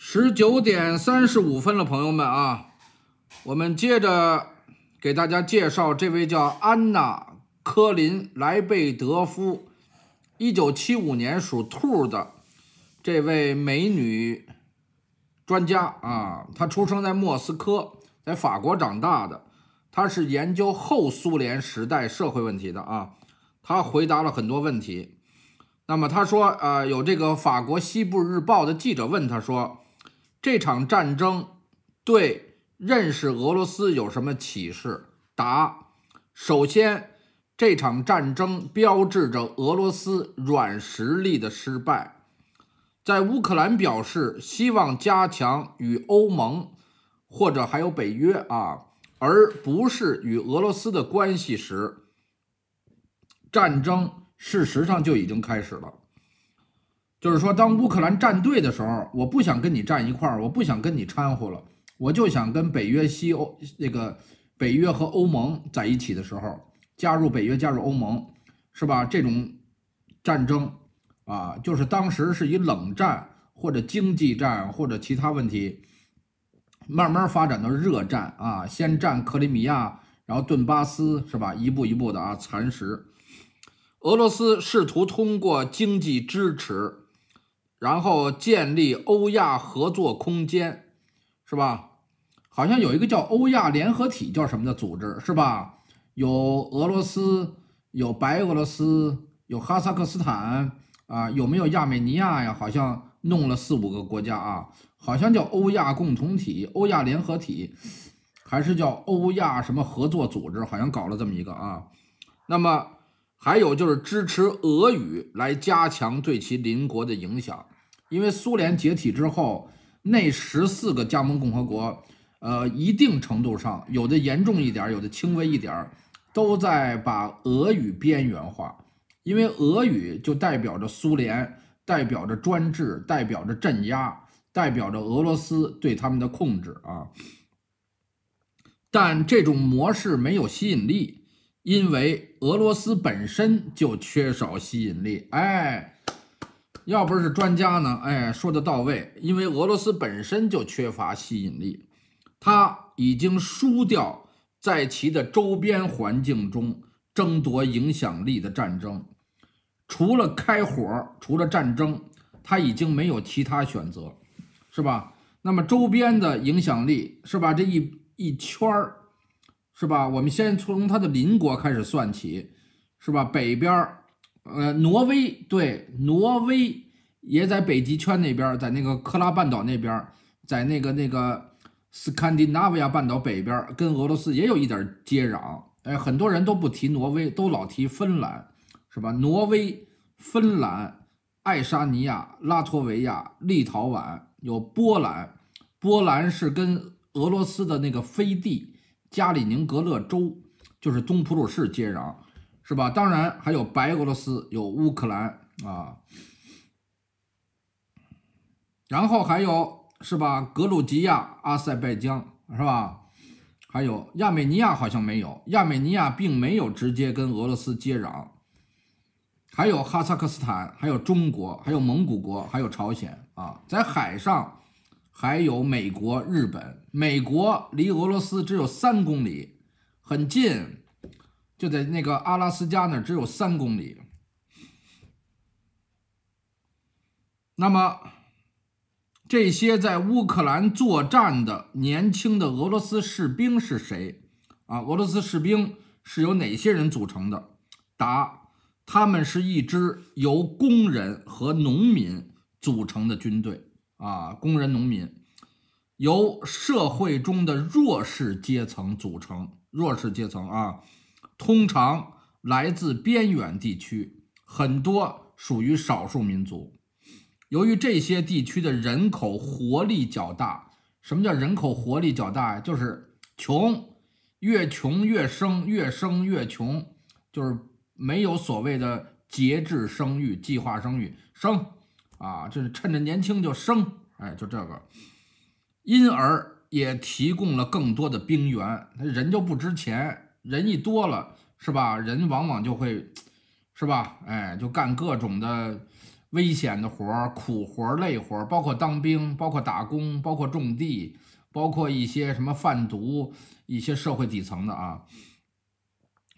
十九点三十五分了，朋友们啊，我们接着给大家介绍这位叫安娜·科林·莱贝德夫，一九七五年属兔的这位美女专家啊。她出生在莫斯科，在法国长大的，她是研究后苏联时代社会问题的啊。她回答了很多问题。那么她说，呃，有这个法国西部日报的记者问她说。这场战争对认识俄罗斯有什么启示？答：首先，这场战争标志着俄罗斯软实力的失败。在乌克兰表示希望加强与欧盟或者还有北约啊，而不是与俄罗斯的关系时，战争事实上就已经开始了。就是说，当乌克兰站队的时候，我不想跟你站一块儿，我不想跟你掺和了，我就想跟北约、西欧那个北约和欧盟在一起的时候，加入北约、加入欧盟，是吧？这种战争啊，就是当时是以冷战或者经济战或者其他问题，慢慢发展到热战啊，先占克里米亚，然后顿巴斯，是吧？一步一步的啊，蚕食俄罗斯，试图通过经济支持。然后建立欧亚合作空间，是吧？好像有一个叫欧亚联合体，叫什么的组织，是吧？有俄罗斯，有白俄罗斯，有哈萨克斯坦，啊，有没有亚美尼亚呀？好像弄了四五个国家啊，好像叫欧亚共同体、欧亚联合体，还是叫欧亚什么合作组织？好像搞了这么一个啊。那么。还有就是支持俄语来加强对其邻国的影响，因为苏联解体之后，那十四个加盟共和国，呃，一定程度上有的严重一点，有的轻微一点都在把俄语边缘化，因为俄语就代表着苏联，代表着专制，代表着镇压，代表着俄罗斯对他们的控制啊。但这种模式没有吸引力。因为俄罗斯本身就缺少吸引力，哎，要不是专家呢，哎，说的到位。因为俄罗斯本身就缺乏吸引力，他已经输掉在其的周边环境中争夺影响力的战争，除了开火，除了战争，他已经没有其他选择，是吧？那么周边的影响力，是吧？这一一圈是吧？我们先从它的邻国开始算起，是吧？北边儿，呃，挪威对，挪威也在北极圈那边，在那个克拉半岛那边，在那个那个斯堪的纳维亚半岛北边，跟俄罗斯也有一点接壤。哎，很多人都不提挪威，都老提芬兰，是吧？挪威、芬兰、爱沙尼亚、拉脱维亚、立陶宛，有波兰，波兰是跟俄罗斯的那个飞地。加里宁格勒州就是东普鲁士接壤，是吧？当然还有白俄罗斯、有乌克兰啊，然后还有是吧？格鲁吉亚、阿塞拜疆是吧？还有亚美尼亚好像没有，亚美尼亚并没有直接跟俄罗斯接壤，还有哈萨克斯坦，还有中国，还有蒙古国，还有朝鲜啊，在海上。还有美国、日本，美国离俄罗斯只有三公里，很近，就在那个阿拉斯加那只有三公里。那么，这些在乌克兰作战的年轻的俄罗斯士兵是谁？啊，俄罗斯士兵是由哪些人组成的？答：他们是一支由工人和农民组成的军队。啊，工人、农民，由社会中的弱势阶层组成。弱势阶层啊，通常来自边远地区，很多属于少数民族。由于这些地区的人口活力较大，什么叫人口活力较大呀？就是穷，越穷越生，越生越穷，就是没有所谓的节制生育、计划生育，生。啊，就是趁着年轻就生，哎，就这个，因而也提供了更多的兵源。他人就不值钱，人一多了，是吧？人往往就会，是吧？哎，就干各种的危险的活苦活累活包括当兵，包括打工，包括种地，包括一些什么贩毒，一些社会底层的啊。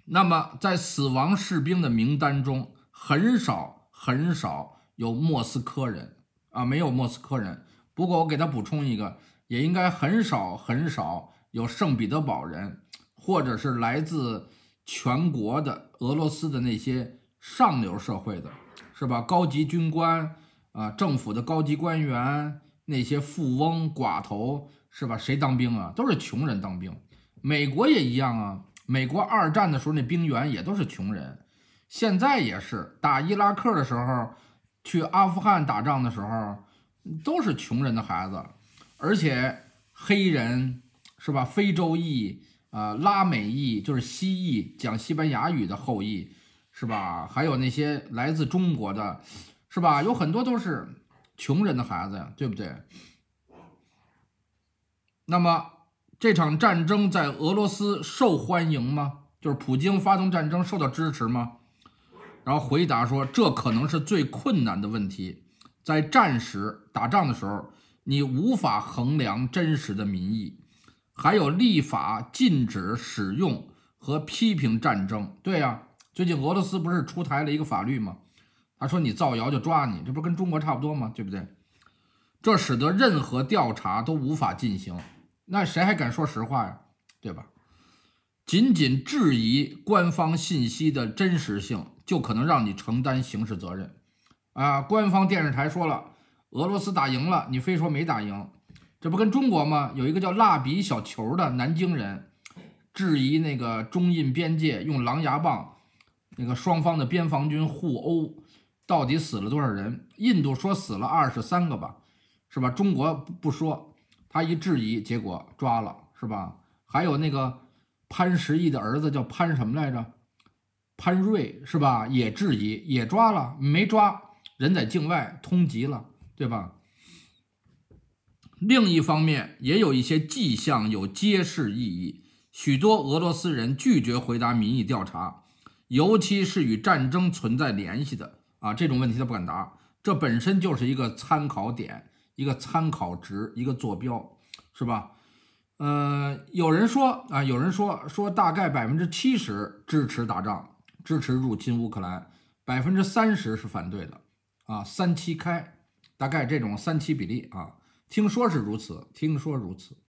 那么，在死亡士兵的名单中，很少，很少。有莫斯科人啊，没有莫斯科人。不过我给他补充一个，也应该很少很少有圣彼得堡人，或者是来自全国的俄罗斯的那些上流社会的，是吧？高级军官啊，政府的高级官员，那些富翁寡头，是吧？谁当兵啊？都是穷人当兵。美国也一样啊。美国二战的时候那兵员也都是穷人，现在也是打伊拉克的时候。去阿富汗打仗的时候，都是穷人的孩子，而且黑人是吧？非洲裔啊，拉美裔就是西裔，讲西班牙语的后裔是吧？还有那些来自中国的，是吧？有很多都是穷人的孩子呀，对不对？那么这场战争在俄罗斯受欢迎吗？就是普京发动战争受到支持吗？然后回答说：“这可能是最困难的问题，在战时打仗的时候，你无法衡量真实的民意。还有立法禁止使用和批评战争，对呀，最近俄罗斯不是出台了一个法律吗？他说你造谣就抓你，这不跟中国差不多吗？对不对？这使得任何调查都无法进行，那谁还敢说实话呀？对吧？”仅仅质疑官方信息的真实性，就可能让你承担刑事责任，啊！官方电视台说了，俄罗斯打赢了，你非说没打赢，这不跟中国吗？有一个叫蜡笔小球的南京人，质疑那个中印边界用狼牙棒，那个双方的边防军互殴，到底死了多少人？印度说死了二十三个吧，是吧？中国不不说，他一质疑，结果抓了，是吧？还有那个。潘石屹的儿子叫潘什么来着？潘瑞是吧？也质疑，也抓了，没抓，人在境外通缉了，对吧？另一方面，也有一些迹象有揭示意义。许多俄罗斯人拒绝回答民意调查，尤其是与战争存在联系的啊，这种问题他不敢答。这本身就是一个参考点，一个参考值，一个坐标，是吧？呃，有人说啊，有人说说大概百分之七十支持打仗，支持入侵乌克兰，百分之三十是反对的，啊，三七开，大概这种三七比例啊，听说是如此，听说如此。